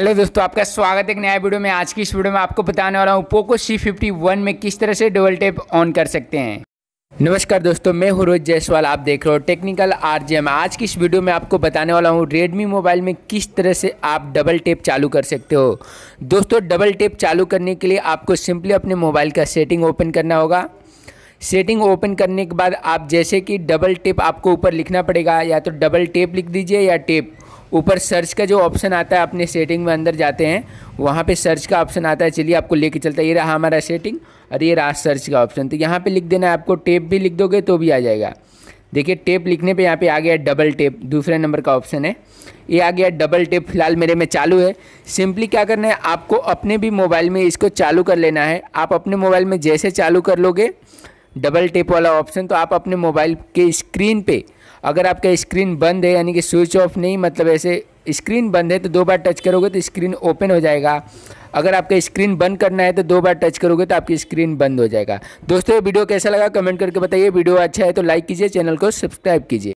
hello दोस्तों आपका स्वागत है एक नया वीडियो में आज की इस वीडियो में आपको बताने वाला हूँ पोको सी फिफ्टी वन में किस तरह से डबल टेप ऑन कर सकते हैं नमस्कार दोस्तों मैं हूँ रोहित जायसवाल आप देख रहे हो टेक्निकल आरजीएम आज की इस वीडियो में आपको बताने वाला हूँ रेडमी मोबाइल में किस तरह से आप डबल टेप चालू कर सकते हो दोस्तों डबल टेप चालू करने के लिए आपको सिंपली अपने मोबाइल का सेटिंग ओपन करना होगा सेटिंग ओपन करने के बाद आप जैसे कि डबल टेप आपको ऊपर लिखना पड़ेगा या तो डबल टेप लिख दीजिए या टेप ऊपर सर्च का जो ऑप्शन आता है अपने सेटिंग में अंदर जाते हैं वहाँ पे सर्च का ऑप्शन आता है चलिए आपको लेके चलता है ये रहा हमारा सेटिंग और ये रहा सर्च का ऑप्शन तो यहाँ पे लिख देना है आपको टेप भी लिख दोगे तो भी आ जाएगा देखिए टेप लिखने पे यहाँ पे आ गया डबल टेप दूसरे नंबर का ऑप्शन है ये आ गया डबल टेप फिलहाल मेरे में चालू है सिंपली क्या करना है आपको अपने भी मोबाइल में इसको चालू कर लेना है आप अपने मोबाइल में जैसे चालू कर लोगे डबल टेप वाला ऑप्शन तो आप अपने मोबाइल के स्क्रीन पे अगर आपका स्क्रीन बंद है यानी कि स्विच ऑफ नहीं मतलब ऐसे स्क्रीन बंद है तो दो बार टच करोगे तो स्क्रीन ओपन हो जाएगा अगर आपका स्क्रीन बंद करना है तो दो बार टच करोगे तो आपकी स्क्रीन बंद हो जाएगा दोस्तों ये वीडियो कैसा लगा कमेंट करके बताइए वीडियो अच्छा है तो लाइक कीजिए चैनल को सब्सक्राइब कीजिए